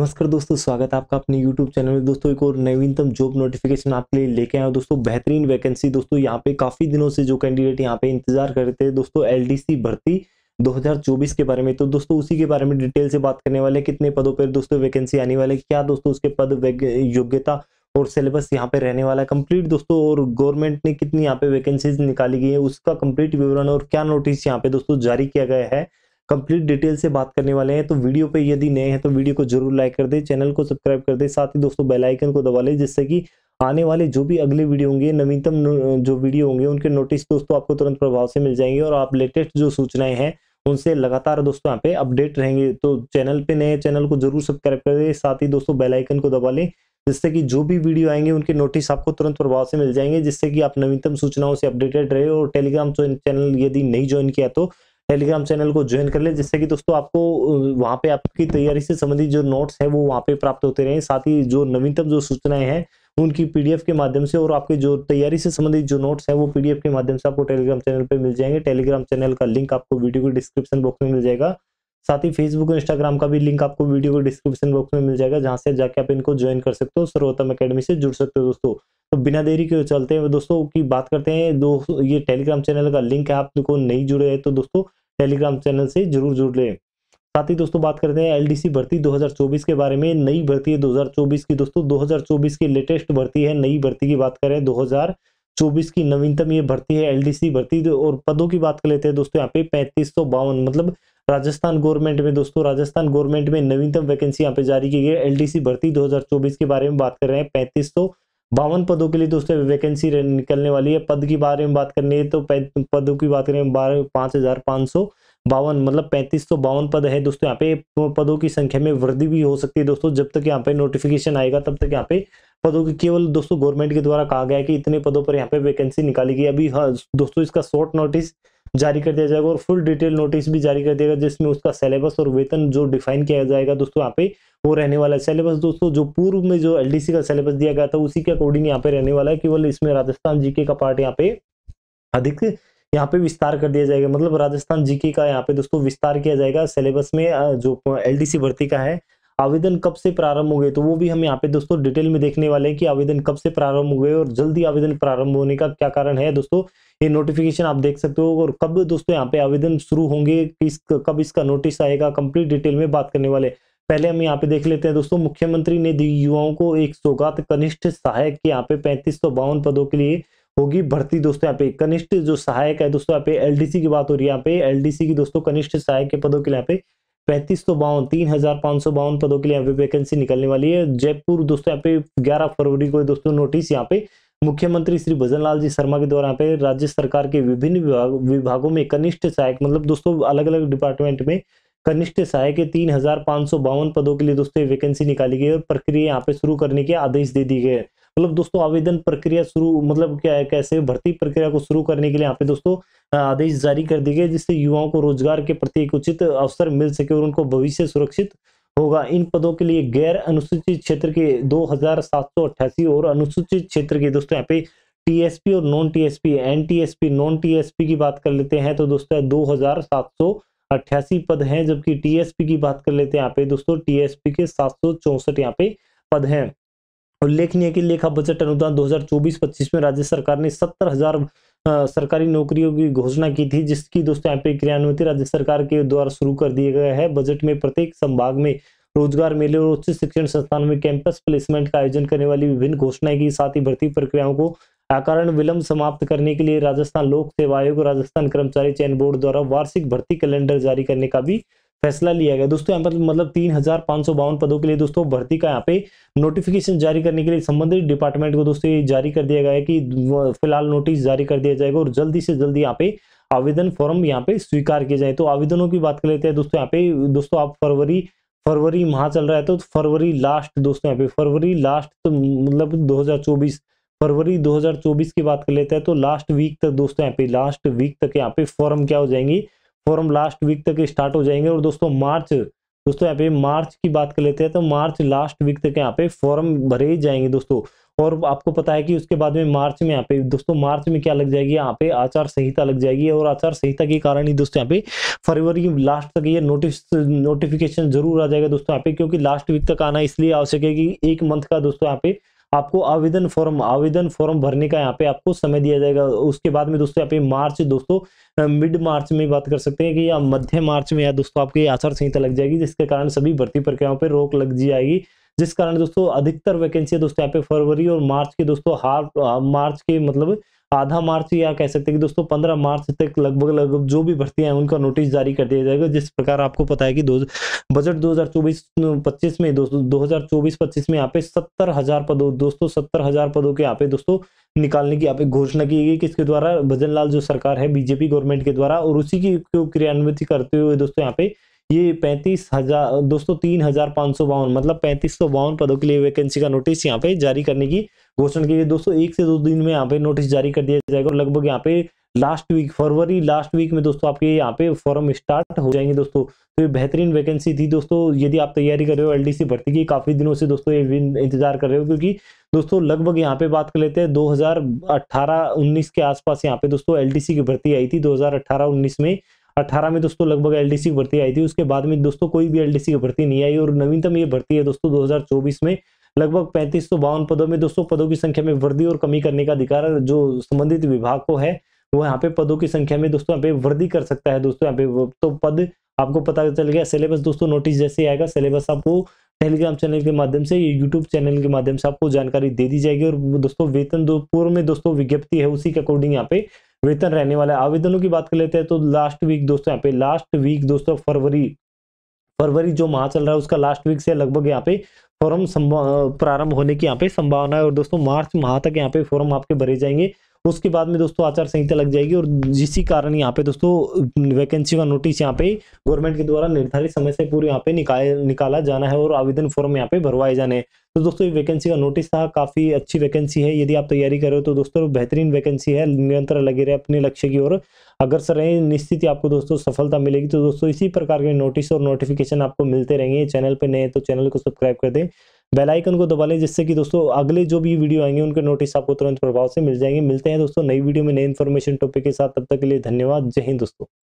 नमस्कार दोस्तों स्वागत है आपका अपने YouTube चैनल में दोस्तों एक और नवीनतम जॉब नोटिफिकेशन आपके लिए लेके आया दोस्तों बेहतरीन वैकेंसी दोस्तों यहाँ पे काफ़ी दिनों से जो कैंडिडेट यहाँ पे इंतजार कर रहे थे दोस्तों एलडीसी भर्ती 2024 के बारे में तो दोस्तों उसी के बारे में डिटेल से बात करने वाले कितने पदों पर दोस्तों वैकेंसी आने वाले क्या दोस्तों उसके पद योग्यता और सिलेबस यहाँ पे रहने वाला है कंप्लीट दोस्तों और गवर्नमेंट ने कितनी यहाँ पे वैकेंसीज निकाली गई है उसका कंप्लीट विवरण और क्या नोटिस यहाँ पे दोस्तों जारी किया गया है कंप्लीट डिटेल से बात करने वाले हैं तो वीडियो पे यदि नए हैं तो वीडियो को जरूर लाइक कर दे चैनल को सब्सक्राइब कर दे साथ ही दोस्तों बेलाइकन को दबा लें जिससे कि आने वाले जो भी अगले वीडियो होंगे नवीनतम जो वीडियो होंगे उनके नोटिस दोस्तों आपको तुरंत प्रभाव से मिल जाएंगे और आप लेटेस्ट जो सूचनाएं हैं उनसे लगातार दोस्तों यहाँ पे अपडेट रहेंगे तो चैनल पे नए चैनल को जरूर सब्सक्राइब कर दे साथ ही दोस्तों बेलाइकन को दबा लें जिससे कि जो भी वीडियो आएंगे उनके नोटिस आपको तुरंत प्रभाव से मिल जाएंगे जिससे कि आप नवीनतम सूचनाओं से अपडेटेड रहे और टेलीग्राम चैनल यदि नहीं ज्वाइन किया तो टेलीग्राम चैनल को ज्वाइन कर ले जिससे कि दोस्तों आपको वहाँ पे आपकी तैयारी से संबंधित जो नोट्स है वो वहाँ पे प्राप्त होते रहे साथ ही जो नवीनतम जो सूचनाएं हैं उनकी पीडीएफ के माध्यम से और आपके जो तैयारी से संबंधित जो नोट्स हैं वो पीडीएफ के माध्यम से आपको टेलीग्राम चैनल पर मिल जाएंगे टेलीग्राम चैनल का लिंक आपको वीडियो के डिस्क्रिप्शन बॉक्स में मिल जाएगा साथ ही फेसबुक और इंस्टाग्राम का भी लिंक आपको वीडियो को डिस्क्रिप्शन बॉक्स में मिल जाएगा जहां से जाके आप इनको ज्वाइन कर सकते हो सर्वोत्तम अकेडमी से जुड़ सकते हो दोस्तों तो बिना देरी के चलते हैं दोस्तों की बात करते हैं दो ये टेलीग्राम चैनल का लिंक है आप नहीं जुड़े हैं तो दोस्तों टेलीग्राम चैनल से जरूर जुड़ लें साथ ही दोस्तों बात करते हैं एलडीसी भर्ती 2024 के बारे में नई भर्ती है 2024 की दोस्तों 2024 की लेटेस्ट भर्ती है नई भर्ती की बात करें 2024 की नवीनतम ये भर्ती है एलडीसी भर्ती और पदों की बात कर लेते हैं दोस्तों यहाँ पे पैंतीस मतलब राजस्थान गवर्नमेंट में दोस्तों राजस्थान गवर्नमेंट में नवीनतम वैकेंसी यहाँ पे जारी की गई है एल भर्ती दो के बारे में बात कर रहे हैं पैंतीस बावन पदों के लिए दोस्तों वैकेंसी निकलने वाली है पद के बारे में बात करनी है तो पदों की बात करें बारह पाँच हज़ार पाँच सौ बावन मतलब पैंतीस सौ तो बावन पद है दोस्तों यहाँ पे पदों की संख्या में वृद्धि भी हो सकती है दोस्तों जब तक यहाँ पे नोटिफिकेशन आएगा तब तक यहाँ पे पदों की केवल दोस्तों गवर्नमेंट के द्वारा कहा गया है कि इतने पदों पर यहाँ पे वैकेंसी निकाली गई अभी हाँ दोस्तों इसका शॉर्ट नोटिस जारी कर दिया जाएगा और फुल डिटेल नोटिस भी जारी कर दिया जिसमें उसका सिलेबस और वेतन जो डिफाइन किया जाएगा दोस्तों यहाँ पे वो रहने वाला है सिलेबस दोस्तों जो पूर्व में जो एलडीसी का सिलेबस दिया गया था उसी के अकॉर्डिंग यहाँ पे रहने वाला है केवल इसमें राजस्थान जीके का पार्ट यहाँ पे अधिक यहाँ पे विस्तार कर दिया जाएगा मतलब राजस्थान जीके का यहाँ पे दोस्तों विस्तार किया जाएगा सिलेबस में जो एलडीसी भर्ती का है आवेदन कब से प्रारंभ हो गए तो वो भी हम यहाँ पे दोस्तों डिटेल में देखने वाले हैं कि आवेदन कब से प्रारंभ हो गए और जल्दी आवेदन प्रारंभ होने का क्या कारण है दोस्तों ये नोटिफिकेशन आप देख सकते हो और कब दोस्तों यहाँ पे आवेदन शुरू होंगे किस कब इसका नोटिस आएगा कंप्लीट डिटेल में बात करने वाले पहले हम यहाँ पे देख लेते हैं दोस्तों मुख्यमंत्री ने दी युवाओं को एक सौगात कनिष्ठ सहायक के यहाँ पे पैंतीस पदों के लिए होगी भर्ती दोस्तों यहाँ पे कनिष्ठ जो सहायक है दोस्तों यहाँ पे एलडीसी की बात हो रही है यहाँ पे एलडीसी की दोस्तों कनिष्ठ सहायक के पदों के लिए यहाँ पे पैंतीस सौ बावन तीन हजार पांच सौ बावन पदों के लिए यहाँ पे वैकेंसी निकलने वाली है जयपुर दोस्तों यहाँ पे ग्यारह फरवरी को दोस्तों नोटिस यहाँ पे मुख्यमंत्री श्री भजनलाल जी शर्मा के द्वारा यहाँ पे राज्य सरकार के विभिन्न विभाग, विभागों में कनिष्ठ सहायक मतलब दोस्तों अलग अलग डिपार्टमेंट में कनिष्ठ सहायक के तीन पदों के लिए दोस्तों वैकेंसी निकाली गई और प्रक्रिया यहाँ पे शुरू करने के आदेश दे दिए गए हैं मतलब दोस्तों आवेदन प्रक्रिया शुरू मतलब क्या है कैसे भर्ती प्रक्रिया को शुरू करने के लिए यहाँ पे दोस्तों आदेश जारी कर दिए गए जिससे युवाओं को रोजगार के प्रति एक उचित अवसर मिल सके और उनको भविष्य सुरक्षित होगा इन पदों के लिए गैर अनुसूचित क्षेत्र के दो और अनुसूचित क्षेत्र के दोस्तों यहाँ पे टीएसपी और non TSP NTSP non TSP की बात कर लेते हैं तो दोस्तों दो हजार सात सौ अट्ठासी पद हैं जबकि टीएसपी की बात कर लेते हैं यहाँ पे दोस्तों टीएसपी के सात सौ चौसठ यहाँ पे पद हैं उल्लेखनीय कि लेखा बजट अनुदान 2024-25 में राज्य सरकार ने सत्तर हजार सरकारी नौकरियों की घोषणा की थी जिसकी दोस्तों यहाँ पे क्रियान्वित राज्य सरकार के द्वारा शुरू कर दिया गया है बजट में प्रत्येक संभाग में रोजगार मेले और उच्च शिक्षण संस्थानों में कैंपस प्लेसमेंट का आयोजन करने वाली विभिन्न घोषणाएं की साथ ही भर्ती प्रक्रियाओं को आकारण विलंब समाप्त करने के लिए राजस्थान लोक सेवा आयोग और राजस्थान कर्मचारी चयन बोर्ड द्वारा वार्षिक भर्ती कैलेंडर जारी करने का भी फैसला लिया गया दोस्तों यहाँ पर मतलब तीन हजार पांच सौ बावन पदों के लिए दोस्तों भर्ती का यहाँ पे नोटिफिकेशन जारी करने के लिए संबंधित डिपार्टमेंट को दोस्तों ये जारी कर दिया गया है कि फिलहाल नोटिस जारी कर दिया जाएगा और जल्दी से जल्दी यहाँ पे आवेदन फॉर्म यहाँ पे स्वीकार किए जाए तो आवेदनों की बात कर लेते हैं दोस्तों यहाँ पे दोस्तों आप फरवरी फरवरी माह चल रहा है तो फरवरी लास्ट दोस्तों यहाँ पे फरवरी लास्ट तो मतलब 2024 फरवरी 2024 की बात कर लेते हैं तो लास्ट वीक तक दोस्तों यहाँ पे लास्ट वीक तक यहाँ पे फॉर्म क्या हो जाएंगी फॉर्म लास्ट वीक तक स्टार्ट हो जाएंगे और दोस्तों मार्च दोस्तों यहाँ पे मार्च की बात कर लेते हैं तो मार्च लास्ट वीक तक यहाँ पे फॉर्म भरे ही जाएंगे दोस्तों और आपको पता है कि उसके बाद में मार्च में यहाँ पे दोस्तों मार्च में क्या लग जाएगी यहाँ पे आचार संहिता लग जाएगी और आचार संहिता के कारण ही दोस्तों यहाँ पे फरवरी लास्ट तक ये नोटिस नोटिफिकेशन जरूर आ जाएगा दोस्तों यहाँ पे क्योंकि लास्ट वीक तक आना इसलिए आवश्यक है कि एक मंथ का दोस्तों यहाँ पे आपको आवेदन फॉर्म आवेदन फॉर्म भरने का यहाँ पे आपको समय दिया जाएगा उसके बाद में दोस्तों यहाँ पे मार्च दोस्तों मिड मार्च में बात कर सकते हैं कि या मध्य मार्च में या दोस्तों आपकी आचार संहिता लग जाएगी जिसके कारण सभी भर्ती प्रक्रियाओं पर रोक लग जाएगी जिस कारण दोस्तों अधिकतर वैकेंसी दोस्तों यहाँ पे फरवरी और मार्च के दोस्तों हाफ मार्च के मतलब आधा मार्च या कह सकते हैं कि दोस्तों पंद्रह मार्च तक लगभग लगभग जो भी भर्तियां हैं उनका नोटिस जारी कर दिया जाएगा जिस प्रकार आपको पता है कि दो बजट 2024-25 में दोस्तों 2024-25 में यहाँ पे सत्तर हजार पदों दोस्तों सत्तर हजार पदों के यहाँ पे दोस्तों निकालने की यहाँ पे घोषणा की गई किसके द्वारा भजन लाल जो सरकार है बीजेपी गवर्नमेंट के द्वारा और उसी की क्रियान्वित करते हुए दोस्तों यहाँ पे ये पैंतीस हजार दोस्तों तीन हजार पाँच सौ बावन मतलब पैंतीस सौ बावन पदों के लिए वैकेंसी का नोटिस यहाँ पे जारी करने की घोषणा की है दोस्तों एक से दो दिन में यहाँ पे नोटिस जारी कर दिया जाएगा और लगभग यहाँ पे लास्ट वीक फरवरी लास्ट वीक में दोस्तों आपके यहाँ पे फॉर्म स्टार्ट हो जाएंगे दोस्तों तो ये बेहतरीन वैकेंसी थी दोस्तों यदि आप तैयारी कर रहे हो सी भर्ती की काफ़ी दिनों से दोस्तों ये इंतजार कर रहे हो क्योंकि दोस्तों लगभग यहाँ पे बात कर लेते हैं 2018-19 के आसपास यहाँ पे दोस्तों सी की भर्ती आई थी 2018-19 में अठारह में दोस्तों लगभग एलडीसी की भर्ती आई थी उसके बाद में दोस्तों कोई भी एलडीसी की भर्ती नहीं आई और नवीनतम ये भर्ती है दोस्तों 2024 में लगभग पैंतीस सौ बावन पदों में दोस्तों पदों की संख्या में वृद्धि और कमी करने का अधिकार जो संबंधित विभाग को है वो यहाँ पे पदों की संख्या में दोस्तों यहाँ पे वृद्धि कर सकता है दोस्तों यहाँ पे तो पद आपको पता चल गया सिलेबस दोस्तों नोटिस जैसे आएगा सिलेबस आपको टेलीग्राम चैनल के माध्यम से यूट्यूब चैनल के माध्यम से आपको जानकारी दे दी जाएगी और दोस्तों वेतन दो पूर्व में दोस्तों विज्ञप्ति है उसी के अकॉर्डिंग यहाँ पे वेतन रहने वाला है आवेदनों की बात कर लेते हैं तो लास्ट वीक दोस्तों यहाँ पे लास्ट वीक दोस्तों फरवरी फरवरी जो माह चल रहा है उसका लास्ट वीक से लगभग यहाँ पे फॉर्म प्रारंभ होने की यहाँ पे संभावना है और दोस्तों मार्च माह तक यहाँ पे फॉर्म आपके भरे जाएंगे उसके बाद में दोस्तों आचार संहिता लग जाएगी और जिसी कारण यहाँ पे दोस्तों वैकेंसी का नोटिस यहाँ पे गवर्नमेंट के द्वारा निर्धारित समय से पूरे यहाँ पे निकाल निकाला जाना है और आवेदन फॉर्म यहाँ पे भरवाए जाने तो दोस्तों ये वैकेंसी का नोटिस था काफ़ी अच्छी वैकेंसी है यदि आप तैयारी कर रहे हो तो दोस्तों बेहतरीन वैकेंसी है निरंतर लगे रहे अपने लक्ष्य की ओर सर रहे निश्चित ही आपको दोस्तों सफलता मिलेगी तो दोस्तों इसी प्रकार के नोटिस और नोटिफिकेशन आपको मिलते रहेंगे चैनल पर नए तो चैनल को सब्सक्राइब कर दें बेल आइकन को दबा लें जिससे कि दोस्तों अगले जो भी वीडियो आएंगे उनके नोटिस आपको तुरंत प्रभाव से मिल जाएंगे मिलते हैं दोस्तों नई वीडियो में नए इन्फॉर्मेशन टॉपिक के साथ तब तक के लिए धन्यवाद जय हिंद दोस्तों